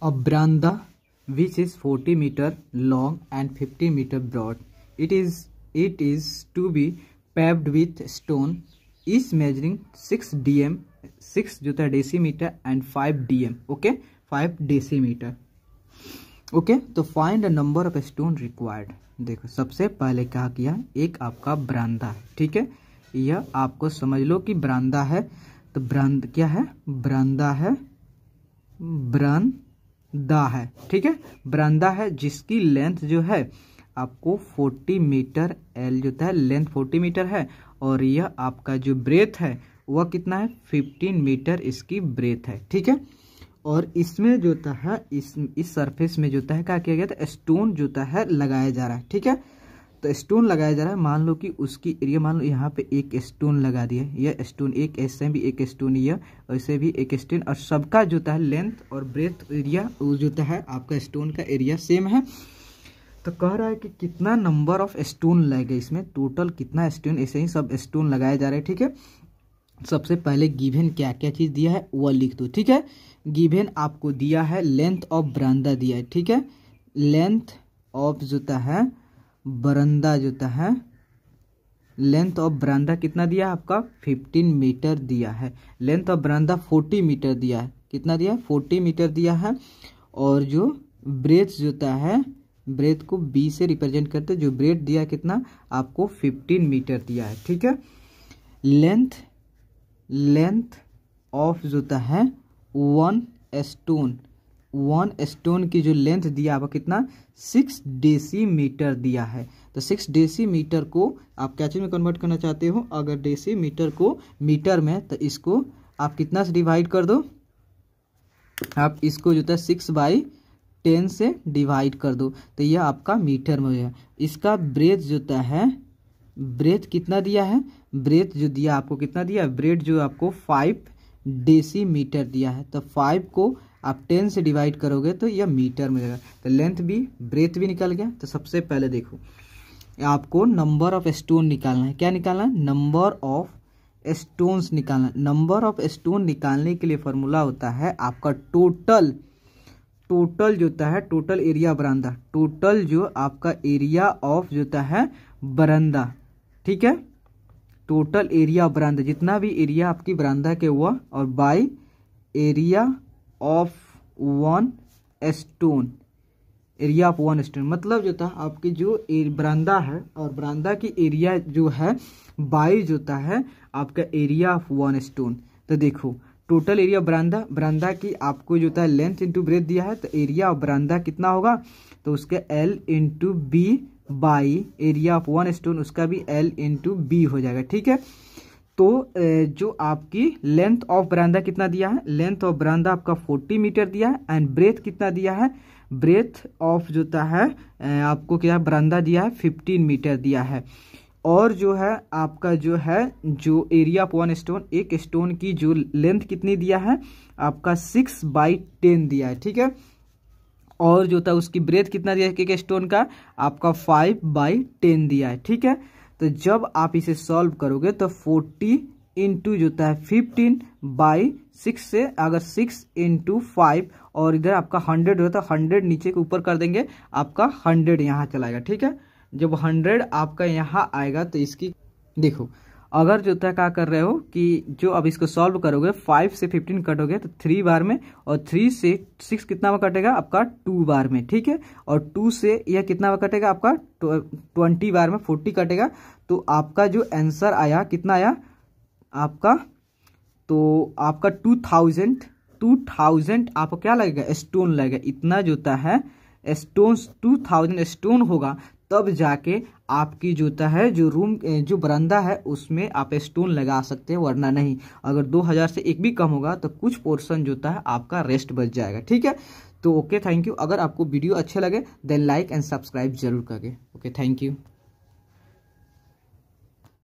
A branda which is 40 meter long and 50 meter broad. It is it is to be paved with stone is measuring 6 dm 6 जो था decimeter and 5 dm okay 5 decimeter okay तो find the number of stone required देखो सबसे पहले क्या किया एक आपका ब्रांदा है ठीक है यह आपको समझ लो कि ब्रांदा है तो ब्रांद क्या है ब्रांदा है ब्रांद दा है ठीक है बरंदा है जिसकी लेंथ जो है आपको 40 मीटर एल जो है लेंथ 40 मीटर है और यह आपका जो ब्रेथ है वह कितना है 15 मीटर इसकी ब्रेथ है ठीक है और इसमें जो है इस इस सरफेस में जो है क्या किया गया था स्टोन जो है लगाया जा रहा है ठीक है तो स्टोन लगाया जा रहा है मान लो कि उसकी एरिया मान लो यहाँ पे एक स्टोन लगा दिया यह स्टोन एक ऐसे भी एक स्टोन यह ऐसे भी एक स्टोन और सबका जोता है लेंथ और ब्रेथ एरिया वो जोता है आपका स्टोन का एरिया सेम है तो कह रहा है कि कितना नंबर ऑफ स्टोन लगे इसमें टोटल कितना स्टोन ऐसे ही सब स्टोन लगाए जा रहे हैं ठीक है सबसे पहले गिवेन क्या क्या चीज़ दिया है वह लिख दो ठीक है गिवेन आपको दिया है लेंथ ऑफ ब्रांडा दिया है ठीक है लेंथ ऑफ जोता है बरंदा जो है लेंथ ऑफ बरंदा कितना दिया आपका फिफ्टीन मीटर दिया है length of veranda forty metre दिया है कितना दिया है फोर्टी मीटर दिया है और जो ब्रेथ जोता है ब्रेथ को बी से रिप्रेजेंट करते जो ब्रेथ दिया कितना आपको फिफ्टीन मीटर दिया है ठीक है लेंथ लेंथ ऑफ जोता है वन स्टोन वन स्टोन की जो लेंथ दिया है वो कितना सिक्स डेसीमीटर दिया है तो सिक्स डेसीमीटर को आप क्या चीज़ में कन्वर्ट करना चाहते हो अगर डेसीमीटर को मीटर में तो इसको आप कितना से डिवाइड कर दो आप इसको जो है सिक्स बाई टेन से डिवाइड कर दो तो यह आपका मीटर में हो जाएगा इसका ब्रेथ जो है ब्रेथ कितना दिया है ब्रेथ जो दिया आपको कितना दिया ब्रेथ जो आपको फाइव डेसीमीटर दिया है तो फाइव को आप टेन से डिवाइड करोगे तो यह मीटर में जाएगा तो लेंथ भी ब्रेथ भी निकल गया तो सबसे पहले देखो आपको नंबर ऑफ स्टोन निकालना है क्या निकालना है नंबर ऑफ स्टोन्स निकालना नंबर ऑफ स्टोन निकालने के लिए फॉर्मूला होता है आपका टोटल टोटल जो होता है टोटल एरिया बरंदा टोटल जो आपका एरिया ऑफ जो होता है बरंदा ठीक है टोटल एरिया बरंदा जितना भी एरिया आपकी बरंदा के हुआ और by area of one stone area of one stone मतलब जो था आपकी जो बरामदा है और बरंदा की एरिया जो है बाई जो है आपका एरिया ऑफ वन स्टोन तो देखो टोटल एरिया बरामदा बरामदा की आपको जो था लेंथ इंटू ब्रेथ दिया है तो एरिया ऑफ बरामदा कितना होगा तो उसका L into B by area of one stone उसका भी एल इंटू बी हो जाएगा ठीक है तो जो आपकी लेंथ ऑफ बरामदा कितना दिया है लेंथ ऑफ बरांडा आपका 40 मीटर दिया है एंड ब्रेथ कितना दिया है ब्रेथ ऑफ जो है आपको क्या बरांडा दिया है 15 मीटर दिया है और जो है आपका जो है जो एरिया ऑफ वन स्टोन एक स्टोन की जो लेंथ कितनी दिया है आपका सिक्स बाई टेन दिया है ठीक है और जो था उसकी ब्रेथ कितना दिया है एक स्टोन का आपका फाइव बाई टेन दिया है ठीक है तो जब आप इसे सॉल्व करोगे तो फोर्टी इंटू जो होता है फिफ्टीन बाई सिक्स से अगर सिक्स इंटू फाइव और इधर आपका हंड्रेड होता है हंड्रेड नीचे के ऊपर कर देंगे आपका हंड्रेड यहाँ चलाएगा ठीक है जब हंड्रेड आपका यहाँ आएगा तो इसकी देखो अगर जो तय क्या कर रहे हो कि जो अब इसको सॉल्व करोगे फाइव से फिफ्टीन कटोगे तो थ्री बार में और थ्री से सिक्स कितना बार कटेगा आपका टू बार में ठीक है और टू से यह कितना बार कटेगा आपका ट्वेंटी बार में फोर्टी कटेगा तो आपका जो आंसर आया कितना आया आपका तो आपका टू थाउजेंड टू थाउजेंड आपको क्या लगेगा स्टोन लगेगा इतना जोता है स्टोन टू थाउजेंड स्टोन होगा तब जाके आपकी जूता है जो रूम जो बरंदा है उसमें आप स्टोन लगा सकते हैं वरना नहीं अगर 2000 से एक भी कम होगा तो कुछ पोर्शन जूता है आपका रेस्ट बच जाएगा ठीक है तो ओके थैंक यू अगर आपको वीडियो अच्छे लगे देन लाइक एंड सब्सक्राइब जरूर करें ओके थैंक यू